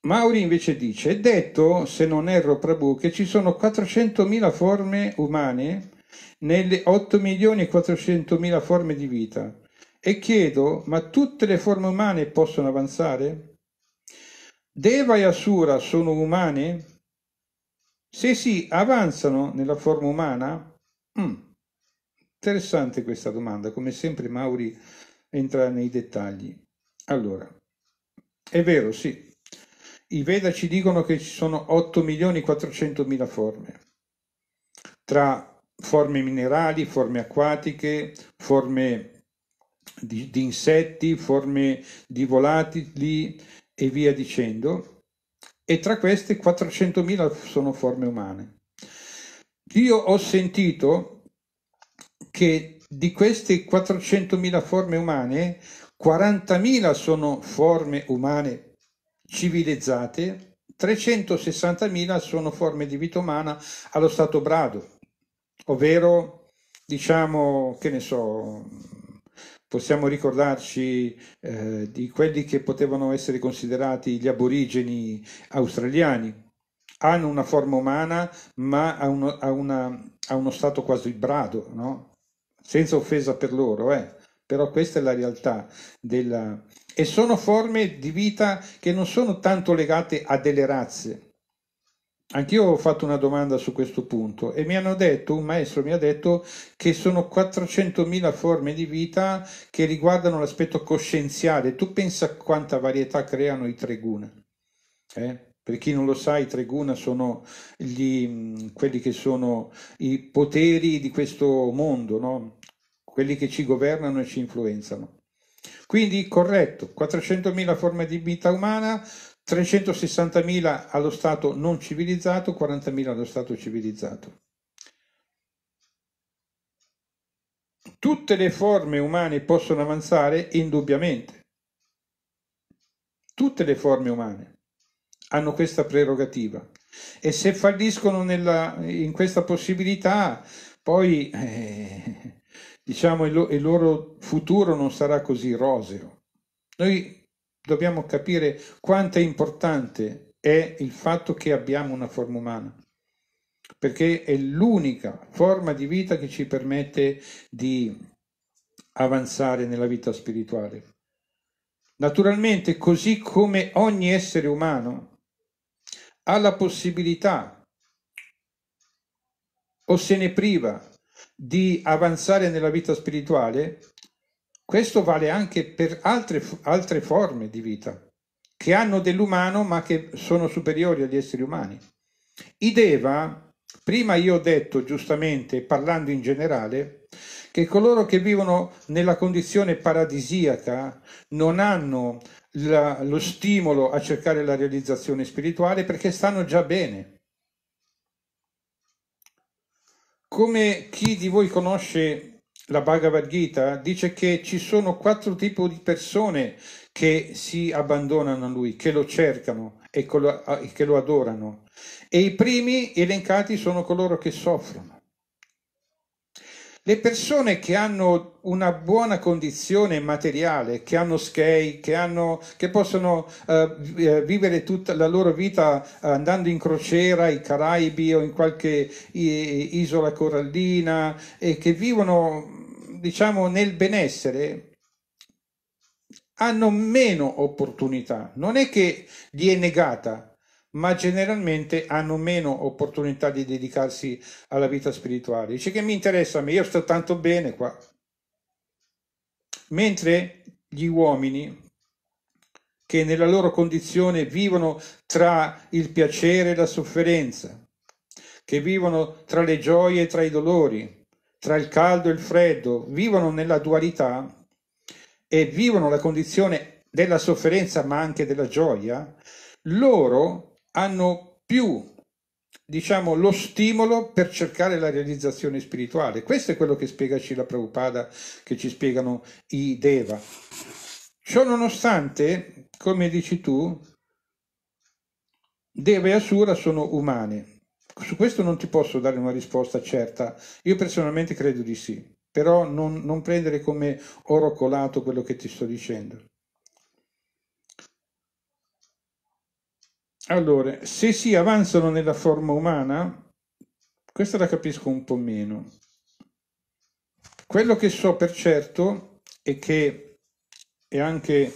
Mauri invece dice, è detto, se non erro Prabhu, che ci sono 400.000 forme umane nelle 8.400.000 forme di vita. E chiedo, ma tutte le forme umane possono avanzare? Deva e Asura sono umane? Se sì, avanzano nella forma umana? Mm. Interessante questa domanda, come sempre Mauri entra nei dettagli. Allora, è vero, sì, i Veda ci dicono che ci sono 8.400.000 forme, tra forme minerali, forme acquatiche, forme di, di insetti, forme di volatili e via dicendo, e tra queste 400.000 sono forme umane. Io ho sentito che di queste 400.000 forme umane, 40.000 sono forme umane civilizzate, 360.000 sono forme di vita umana allo stato brado, ovvero diciamo che ne so, possiamo ricordarci eh, di quelli che potevano essere considerati gli aborigeni australiani. Hanno una forma umana, ma a uno, uno, stato quasi brado, no? senza offesa per loro, eh. però questa è la realtà della... e sono forme di vita che non sono tanto legate a delle razze. Anch'io ho fatto una domanda su questo punto e mi hanno detto, un maestro mi ha detto che sono 400.000 forme di vita che riguardano l'aspetto coscienziale. Tu pensa quanta varietà creano i treguna. Eh? Per chi non lo sa, i treguna sono gli, quelli che sono i poteri di questo mondo, no? quelli che ci governano e ci influenzano. Quindi corretto, 400.000 forme di vita umana, 360.000 allo stato non civilizzato, 40.000 allo stato civilizzato. Tutte le forme umane possono avanzare indubbiamente. Tutte le forme umane hanno questa prerogativa e se falliscono nella, in questa possibilità poi eh, diciamo, il, lo, il loro futuro non sarà così roseo. Noi dobbiamo capire quanto è importante è il fatto che abbiamo una forma umana, perché è l'unica forma di vita che ci permette di avanzare nella vita spirituale. Naturalmente, così come ogni essere umano ha la possibilità o se ne priva di avanzare nella vita spirituale, questo vale anche per altre, altre forme di vita che hanno dell'umano ma che sono superiori agli esseri umani. I Deva, prima io ho detto giustamente, parlando in generale, che coloro che vivono nella condizione paradisiaca non hanno la, lo stimolo a cercare la realizzazione spirituale perché stanno già bene Come chi di voi conosce la Bhagavad Gita, dice che ci sono quattro tipi di persone che si abbandonano a lui, che lo cercano e che lo adorano. E i primi elencati sono coloro che soffrono le persone che hanno una buona condizione materiale, che hanno skate, che, che possono eh, eh, vivere tutta la loro vita eh, andando in crociera ai Caraibi o in qualche isola corallina e che vivono, diciamo, nel benessere, hanno meno opportunità. Non è che gli è negata, ma generalmente hanno meno opportunità di dedicarsi alla vita spirituale. Dice che mi interessa a me, io sto tanto bene qua. Mentre gli uomini che nella loro condizione vivono tra il piacere e la sofferenza, che vivono tra le gioie e tra i dolori, tra il caldo e il freddo, vivono nella dualità e vivono la condizione della sofferenza ma anche della gioia, loro hanno più diciamo, lo stimolo per cercare la realizzazione spirituale. Questo è quello che spiegaci la Prabhupada, che ci spiegano i Deva. Ciò nonostante, come dici tu, Deva e Asura sono umane. Su questo non ti posso dare una risposta certa. Io personalmente credo di sì, però non, non prendere come oro colato quello che ti sto dicendo. Allora, se si avanzano nella forma umana, questa la capisco un po' meno. Quello che so per certo è che è anche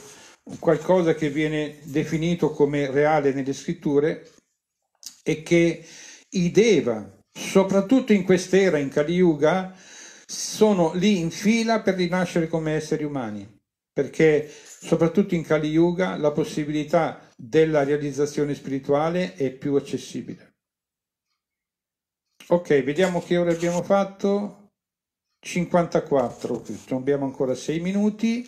qualcosa che viene definito come reale nelle scritture è che i Deva, soprattutto in quest'era, in Kali Yuga, sono lì in fila per rinascere come esseri umani perché soprattutto in Kali Yuga la possibilità della realizzazione spirituale è più accessibile. Ok, vediamo che ora abbiamo fatto. 54, abbiamo ancora 6 minuti.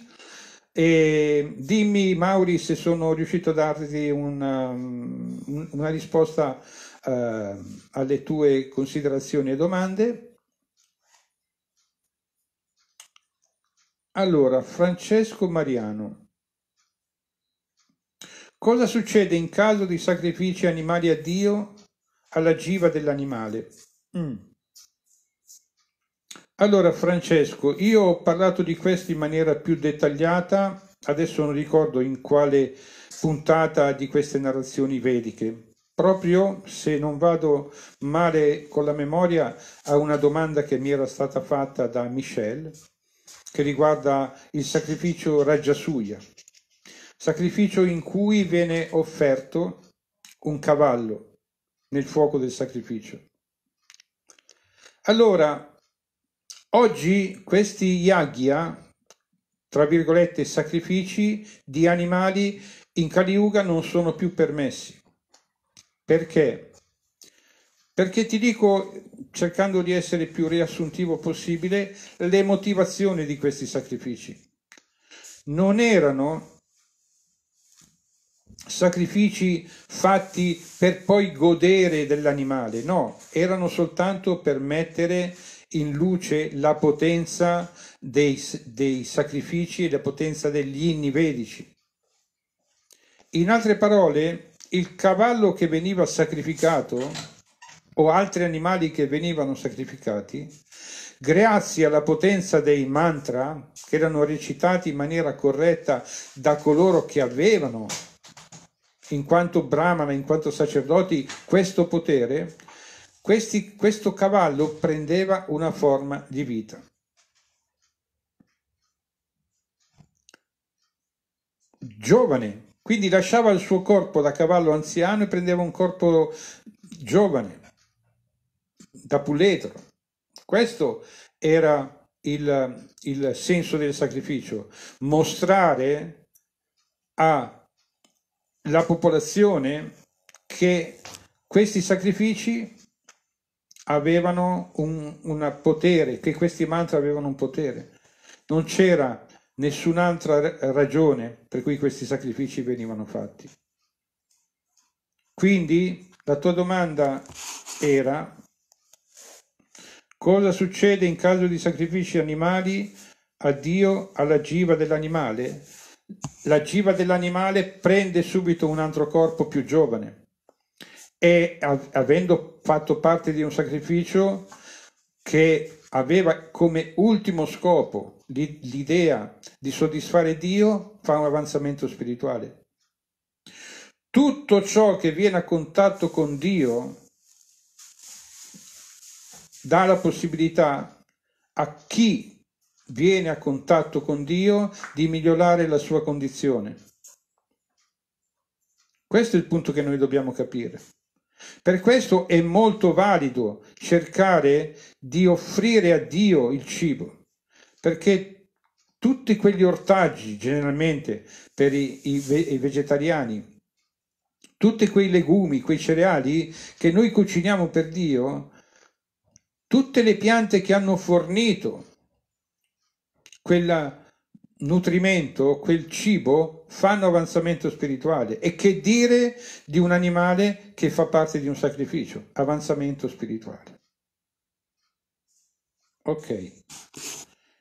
E dimmi Mauri se sono riuscito a darti una, um, una risposta uh, alle tue considerazioni e domande. Allora, Francesco Mariano. Cosa succede in caso di sacrifici animali a Dio alla giva dell'animale? Mm. Allora, Francesco, io ho parlato di questo in maniera più dettagliata, adesso non ricordo in quale puntata di queste narrazioni vediche. Proprio se non vado male con la memoria a una domanda che mi era stata fatta da Michel, che riguarda il sacrificio Rajasuya, sacrificio in cui viene offerto un cavallo nel fuoco del sacrificio. Allora, oggi questi yagya, tra virgolette, sacrifici di animali in Kali Yuga non sono più permessi. Perché? Perché ti dico cercando di essere più riassuntivo possibile, le motivazioni di questi sacrifici. Non erano sacrifici fatti per poi godere dell'animale, no, erano soltanto per mettere in luce la potenza dei, dei sacrifici e la potenza degli inni vedici. In altre parole, il cavallo che veniva sacrificato o altri animali che venivano sacrificati, grazie alla potenza dei mantra che erano recitati in maniera corretta da coloro che avevano, in quanto brahmana, in quanto sacerdoti, questo potere, questi, questo cavallo prendeva una forma di vita. Giovane, quindi lasciava il suo corpo da cavallo anziano e prendeva un corpo giovane da Capuleto. Questo era il, il senso del sacrificio, mostrare alla popolazione che questi sacrifici avevano un, un, potere, che questi mantra avevano un potere. Non c'era nessun'altra ragione per cui questi sacrifici venivano fatti. Quindi la tua domanda era Cosa succede in caso di sacrifici animali a Dio alla giva dell'animale? La giva dell'animale prende subito un altro corpo più giovane e avendo fatto parte di un sacrificio che aveva come ultimo scopo l'idea di soddisfare Dio, fa un avanzamento spirituale. Tutto ciò che viene a contatto con Dio dà la possibilità a chi viene a contatto con Dio di migliorare la sua condizione. Questo è il punto che noi dobbiamo capire. Per questo è molto valido cercare di offrire a Dio il cibo, perché tutti quegli ortaggi, generalmente per i, i, i vegetariani, tutti quei legumi, quei cereali che noi cuciniamo per Dio, tutte le piante che hanno fornito quel nutrimento, quel cibo, fanno avanzamento spirituale. E che dire di un animale che fa parte di un sacrificio? Avanzamento spirituale. Ok,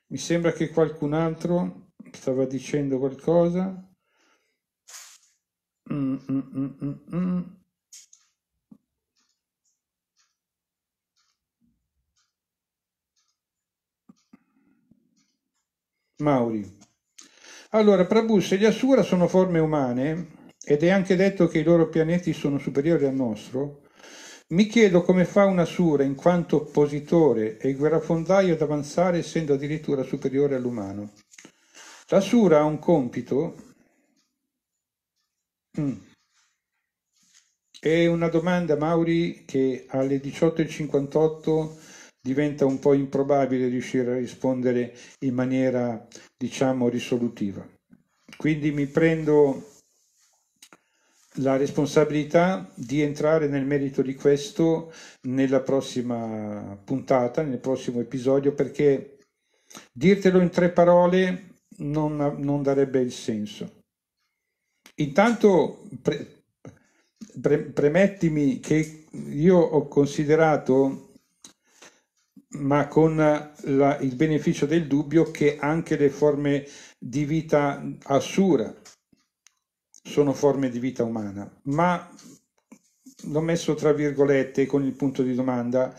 mi sembra che qualcun altro stava dicendo qualcosa. Mm, mm, mm, mm, mm. Mauri. Allora, Prabhus e gli Asura sono forme umane ed è anche detto che i loro pianeti sono superiori al nostro. Mi chiedo come fa un Asura, in quanto oppositore e guerrafondaio, ad avanzare essendo addirittura superiore all'umano. L'Asura ha un compito. Mm. È una domanda, Mauri, che alle 18.58 diventa un po' improbabile riuscire a rispondere in maniera, diciamo, risolutiva. Quindi mi prendo la responsabilità di entrare nel merito di questo nella prossima puntata, nel prossimo episodio, perché dirtelo in tre parole non, non darebbe il senso. Intanto pre, pre, premettimi che io ho considerato ma con la, il beneficio del dubbio che anche le forme di vita assura sono forme di vita umana. Ma l'ho messo tra virgolette con il punto di domanda.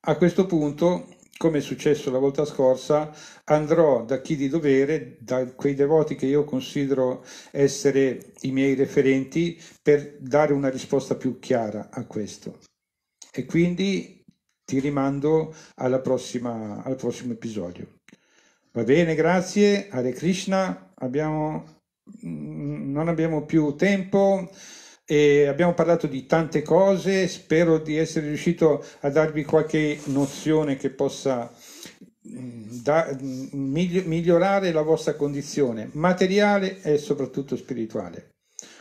A questo punto, come è successo la volta scorsa, andrò da chi di dovere, da quei devoti che io considero essere i miei referenti, per dare una risposta più chiara a questo. E quindi ti rimando alla prossima, al prossimo episodio. Va bene, grazie, Hare Krishna, abbiamo, mm, non abbiamo più tempo e abbiamo parlato di tante cose, spero di essere riuscito a darvi qualche nozione che possa mm, da, mm, migliorare la vostra condizione materiale e soprattutto spirituale.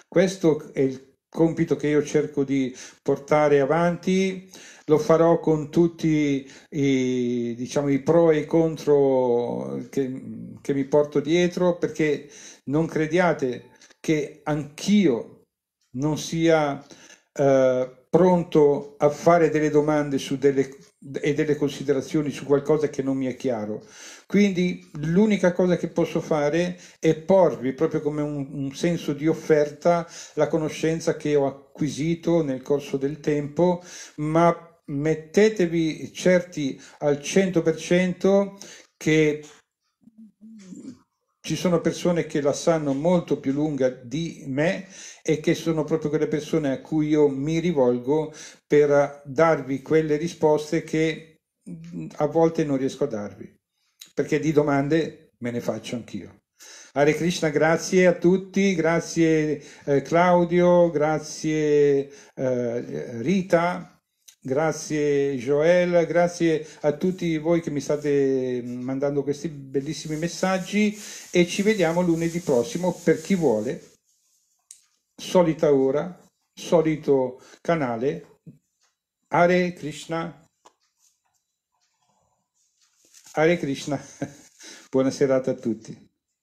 Questo è il compito che io cerco di portare avanti, lo farò con tutti i, diciamo, i pro e i contro che, che mi porto dietro, perché non crediate che anch'io non sia eh, pronto a fare delle domande delle, e delle considerazioni su qualcosa che non mi è chiaro. Quindi l'unica cosa che posso fare è porvi proprio come un, un senso di offerta la conoscenza che ho acquisito nel corso del tempo, ma mettetevi certi al 100% che ci sono persone che la sanno molto più lunga di me e che sono proprio quelle persone a cui io mi rivolgo per darvi quelle risposte che mm, a volte non riesco a darvi perché di domande me ne faccio anch'io. Hare Krishna, grazie a tutti, grazie eh, Claudio, grazie eh, Rita, grazie Joel, grazie a tutti voi che mi state mandando questi bellissimi messaggi e ci vediamo lunedì prossimo per chi vuole, solita ora, solito canale, Hare Krishna. Hare Krishna, buona serata a tutti.